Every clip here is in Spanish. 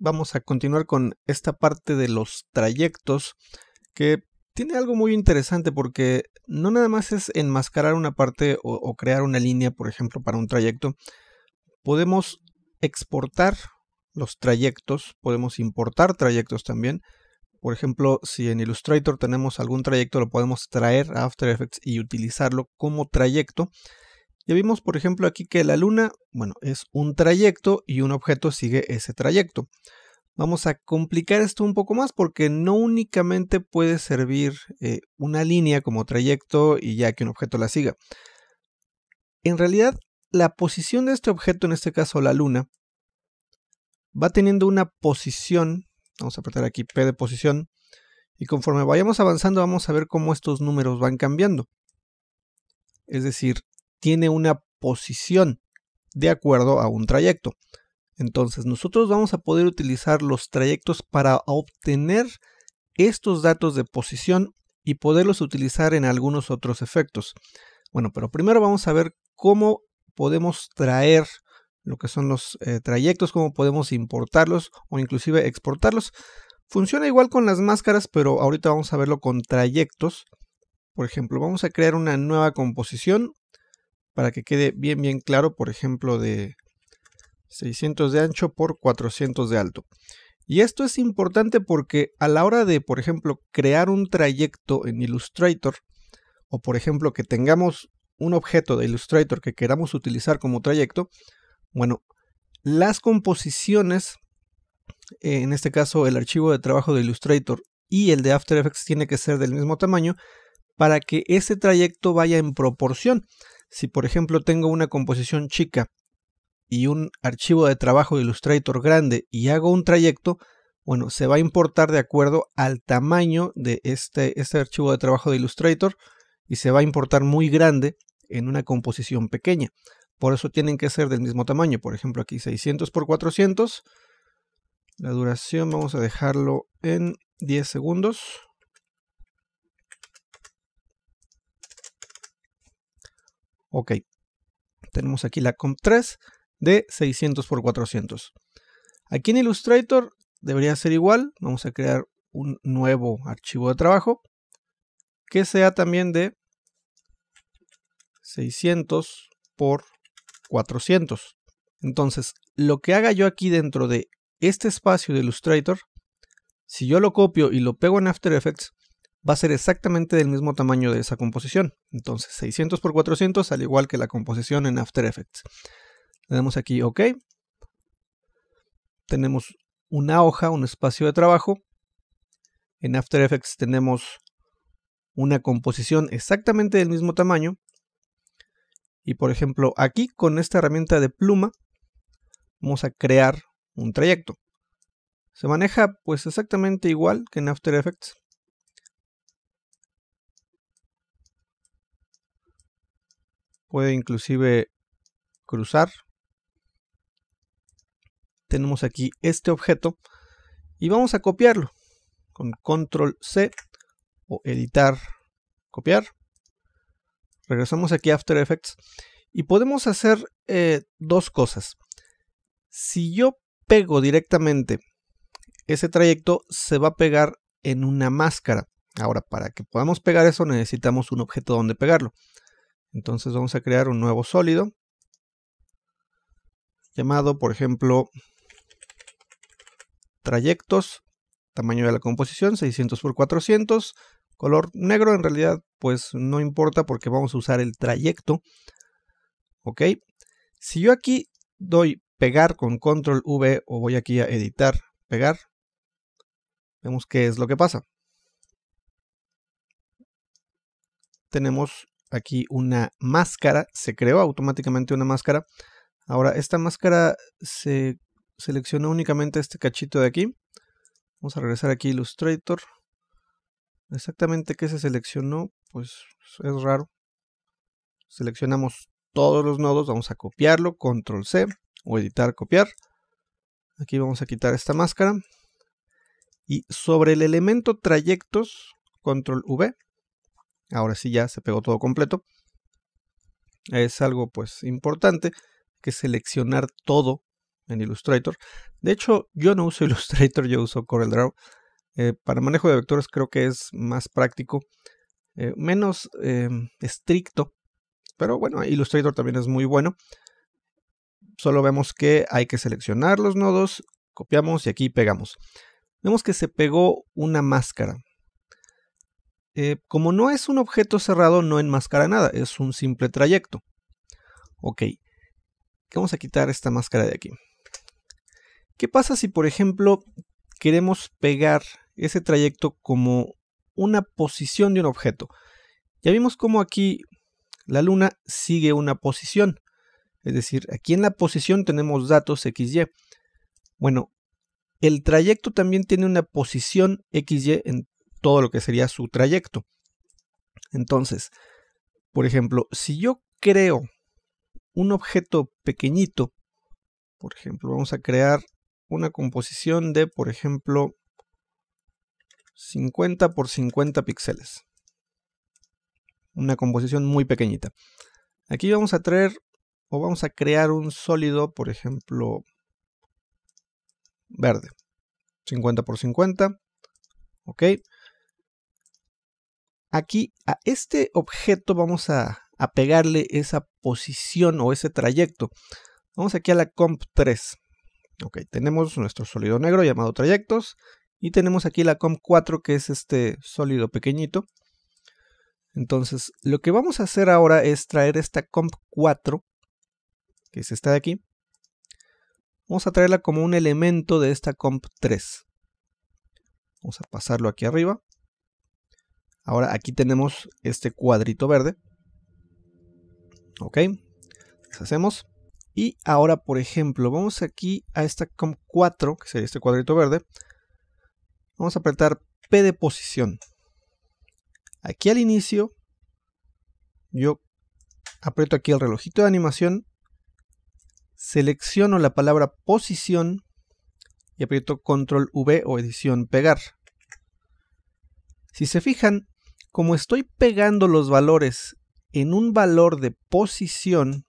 vamos a continuar con esta parte de los trayectos que tiene algo muy interesante porque no nada más es enmascarar una parte o, crear una línea, por ejemplo, para un trayecto. Podemos exportar los trayectos, podemos importar trayectos también. Por ejemplo, si en Illustrator tenemos algún trayecto, lo podemos traer a After Effects y utilizarlo como trayecto. Ya vimos, por ejemplo, aquí que la luna, bueno, es un trayecto y un objeto sigue ese trayecto. Vamos a complicar esto un poco más porque no únicamente puede servir eh, una línea como trayecto y ya que un objeto la siga. En realidad, la posición de este objeto, en este caso la luna, va teniendo una posición, vamos a apretar aquí P de posición, y conforme vayamos avanzando vamos a ver cómo estos números van cambiando. Es decir, tiene una posición de acuerdo a un trayecto. Entonces nosotros vamos a poder utilizar los trayectos para obtener estos datos de posición y poderlos utilizar en algunos otros efectos. Bueno, pero primero vamos a ver cómo podemos traer lo que son los eh, trayectos, cómo podemos importarlos o inclusive exportarlos. Funciona igual con las máscaras, pero ahorita vamos a verlo con trayectos. Por ejemplo, vamos a crear una nueva composición para que quede bien bien claro, por ejemplo, de 600 de ancho por 400 de alto. Y esto es importante porque a la hora de, por ejemplo, crear un trayecto en Illustrator, o por ejemplo que tengamos un objeto de Illustrator que queramos utilizar como trayecto, bueno, las composiciones, eh, en este caso el archivo de trabajo de Illustrator y el de After Effects tiene que ser del mismo tamaño para que ese trayecto vaya en proporción. Si por ejemplo tengo una composición chica y un archivo de trabajo de Illustrator grande y hago un trayecto, bueno, se va a importar de acuerdo al tamaño de este, este archivo de trabajo de Illustrator y se va a importar muy grande en una composición pequeña. Por eso tienen que ser del mismo tamaño. Por ejemplo, aquí 600 por 400. La duración vamos a dejarlo en 10 segundos. Ok, tenemos aquí la comp 3 de 600 por 400. Aquí en Illustrator debería ser igual. Vamos a crear un nuevo archivo de trabajo que sea también de 600 por 400. Entonces, lo que haga yo aquí dentro de este espacio de Illustrator, si yo lo copio y lo pego en After Effects, va a ser exactamente del mismo tamaño de esa composición. Entonces 600 por 400 al igual que la composición en After Effects. Le damos aquí OK. Tenemos una hoja, un espacio de trabajo. En After Effects tenemos una composición exactamente del mismo tamaño. Y por ejemplo aquí con esta herramienta de pluma vamos a crear un trayecto. Se maneja pues exactamente igual que en After Effects. puede inclusive cruzar. Tenemos aquí este objeto y vamos a copiarlo con control C o editar, copiar. Regresamos aquí a After Effects y podemos hacer eh, dos cosas. Si yo pego directamente ese trayecto, se va a pegar en una máscara. Ahora, para que podamos pegar eso necesitamos un objeto donde pegarlo. Entonces vamos a crear un nuevo sólido llamado, por ejemplo, trayectos, tamaño de la composición 600 por 400, color negro en realidad pues no importa porque vamos a usar el trayecto. ¿Ok? Si yo aquí doy pegar con control V o voy aquí a editar, pegar, vemos qué es lo que pasa. Tenemos aquí una máscara, se creó automáticamente una máscara. Ahora, esta máscara se seleccionó únicamente este cachito de aquí. Vamos a regresar aquí a Illustrator. Exactamente qué se seleccionó, pues es raro. Seleccionamos todos los nodos, vamos a copiarlo, control C o editar, copiar. Aquí vamos a quitar esta máscara. Y sobre el elemento trayectos, control V, Ahora sí ya se pegó todo completo. Es algo pues importante que seleccionar todo en Illustrator. De hecho, yo no uso Illustrator, yo uso CorelDRAW. Eh, para manejo de vectores creo que es más práctico, eh, menos eh, estricto, pero bueno, Illustrator también es muy bueno. Solo vemos que hay que seleccionar los nodos, copiamos y aquí pegamos. Vemos que se pegó una máscara. Eh, como no es un objeto cerrado, no enmascara nada, es un simple trayecto. Ok, vamos a quitar esta máscara de aquí. ¿Qué pasa si, por ejemplo, queremos pegar ese trayecto como una posición de un objeto? Ya vimos cómo aquí la luna sigue una posición. Es decir, aquí en la posición tenemos datos XY. Bueno, el trayecto también tiene una posición XY en todo lo que sería su trayecto. Entonces, por ejemplo, si yo creo un objeto pequeñito, por ejemplo, vamos a crear una composición de, por ejemplo, 50 por 50 píxeles. Una composición muy pequeñita. Aquí vamos a traer o vamos a crear un sólido, por ejemplo, verde. 50 por 50. Ok. Aquí a este objeto vamos a, pegarle esa posición o ese trayecto. Vamos aquí a la comp 3. Ok, tenemos nuestro sólido negro llamado trayectos y tenemos aquí la comp 4 que es este sólido pequeñito. Entonces, lo que vamos a hacer ahora es traer esta comp 4, que es esta de aquí. Vamos a traerla como un elemento de esta comp 3. Vamos a pasarlo aquí arriba. Ahora aquí tenemos este cuadrito verde. Ok, deshacemos. Y ahora, por ejemplo, vamos aquí a esta COM4, que sería este cuadrito verde. Vamos a apretar P de posición. Aquí al inicio, yo aprieto aquí el relojito de animación, selecciono la palabra posición y aprieto control V o edición pegar. Si se fijan, como estoy pegando los valores en un valor de posición,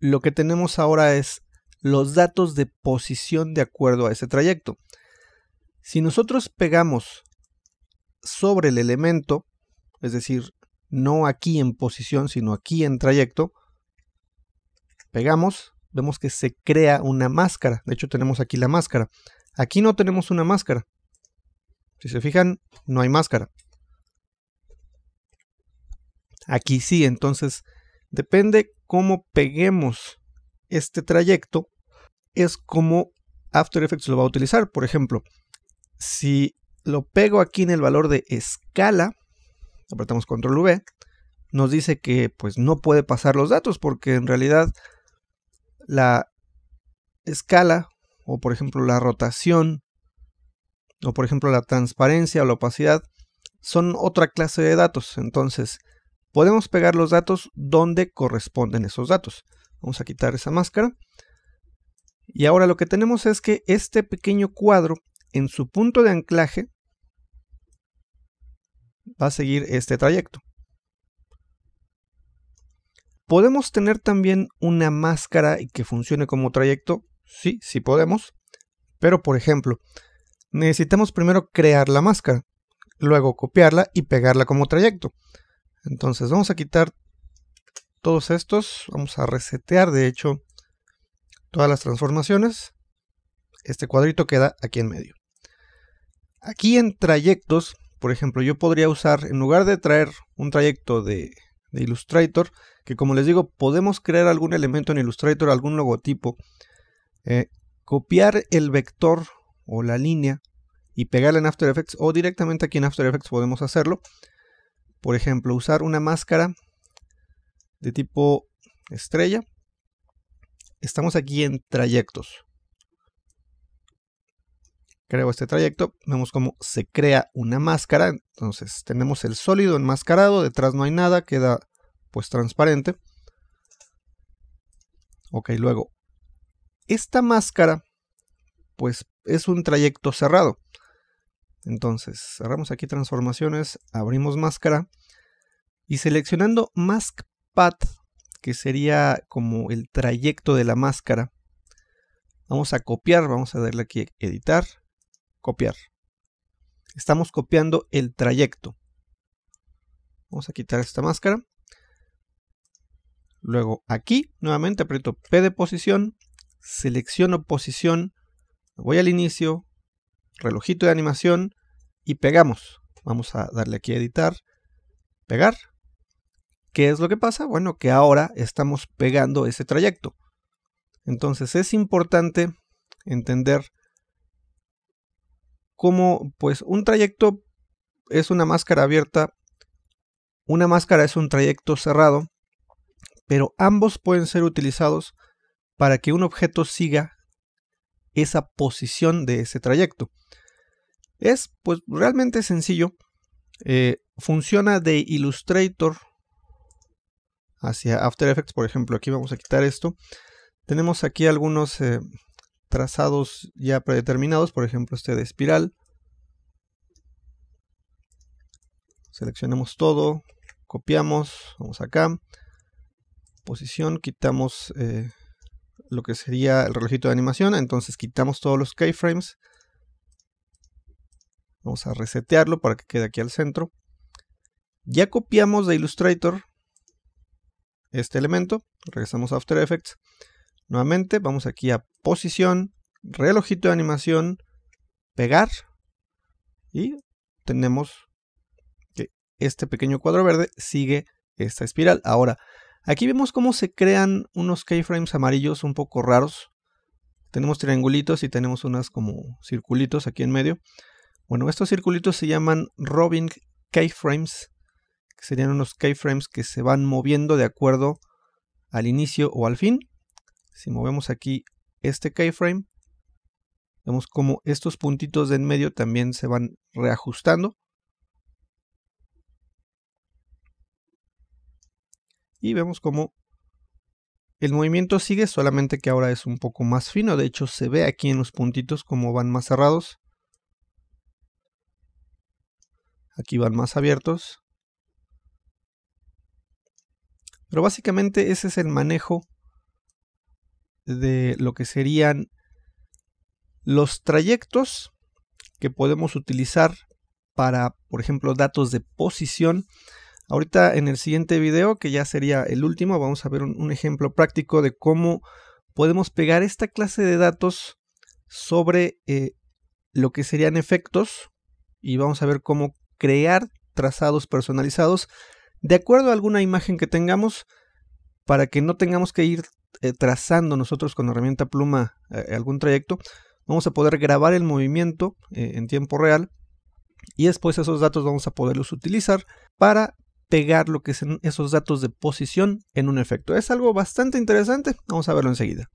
lo que tenemos ahora es los datos de posición de acuerdo a ese trayecto. Si nosotros pegamos sobre el elemento, es decir, no aquí en posición, sino aquí en trayecto, pegamos, vemos que se crea una máscara. De hecho, tenemos aquí la máscara. Aquí no tenemos una máscara. Si se fijan, no hay máscara. Aquí sí, entonces depende cómo peguemos este trayecto, es como After Effects lo va a utilizar. Por ejemplo, si lo pego aquí en el valor de escala, apretamos control V, nos dice que pues no puede pasar los datos porque en realidad la escala o por ejemplo la rotación o por ejemplo la transparencia o la opacidad son otra clase de datos. Entonces, podemos pegar los datos donde corresponden esos datos. Vamos a quitar esa máscara. Y ahora lo que tenemos es que este pequeño cuadro en su punto de anclaje va a seguir este trayecto. ¿Podemos tener también una máscara y que funcione como trayecto? Sí, sí podemos. Pero por ejemplo, necesitamos primero crear la máscara, luego copiarla y pegarla como trayecto. Entonces vamos a quitar todos estos, vamos a resetear de hecho todas las transformaciones. Este cuadrito queda aquí en medio. Aquí en trayectos, por ejemplo, yo podría usar, en lugar de traer un trayecto de, Illustrator, que como les digo, podemos crear algún elemento en Illustrator, algún logotipo, eh, copiar el vector o la línea y pegarla en After Effects o directamente aquí en After Effects podemos hacerlo por ejemplo, usar una máscara de tipo estrella. Estamos aquí en trayectos. Creo este trayecto, vemos cómo se crea una máscara. Entonces tenemos el sólido enmascarado, detrás no hay nada, queda pues transparente. Ok, luego, esta máscara pues es un trayecto cerrado. Entonces, cerramos aquí transformaciones, abrimos máscara y seleccionando Mask Path, que sería como el trayecto de la máscara, vamos a copiar, vamos a darle aquí editar, copiar. Estamos copiando el trayecto. Vamos a quitar esta máscara. Luego aquí, nuevamente aprieto P de posición, selecciono posición, voy al inicio, relojito de animación y pegamos. Vamos a darle aquí a editar, pegar. ¿Qué es lo que pasa? Bueno, que ahora estamos pegando ese trayecto. Entonces es importante entender cómo pues un trayecto es una máscara abierta, una máscara es un trayecto cerrado, pero ambos pueden ser utilizados para que un objeto siga esa posición de ese trayecto. Es pues realmente sencillo. Eh, funciona de Illustrator hacia After Effects, por ejemplo. Aquí vamos a quitar esto. Tenemos aquí algunos eh, trazados ya predeterminados, por ejemplo este de espiral. Seleccionamos todo, copiamos, vamos acá, posición, quitamos eh, lo que sería el relojito de animación. Entonces quitamos todos los keyframes. Vamos a resetearlo para que quede aquí al centro. Ya copiamos de Illustrator este elemento. Regresamos a After Effects. Nuevamente vamos aquí a posición, relojito de animación, pegar. Y tenemos que este pequeño cuadro verde sigue esta espiral. Ahora, Aquí vemos cómo se crean unos keyframes amarillos un poco raros. Tenemos triangulitos y tenemos unas como circulitos aquí en medio. Bueno, estos circulitos se llaman Robin keyframes, que serían unos keyframes que se van moviendo de acuerdo al inicio o al fin. Si movemos aquí este keyframe, vemos como estos puntitos de en medio también se van reajustando. y vemos cómo el movimiento sigue, solamente que ahora es un poco más fino. De hecho, se ve aquí en los puntitos como van más cerrados. Aquí van más abiertos. Pero básicamente ese es el manejo de lo que serían los trayectos que podemos utilizar para, por ejemplo, datos de posición Ahorita en el siguiente video, que ya sería el último, vamos a ver un, ejemplo práctico de cómo podemos pegar esta clase de datos sobre eh, lo que serían efectos y vamos a ver cómo crear trazados personalizados de acuerdo a alguna imagen que tengamos para que no tengamos que ir eh, trazando nosotros con la herramienta pluma eh, algún trayecto. Vamos a poder grabar el movimiento en tiempo real y después esos datos vamos a poderlos utilizar para pegar lo que son esos datos de posición en un efecto. Es algo bastante interesante, vamos a verlo enseguida.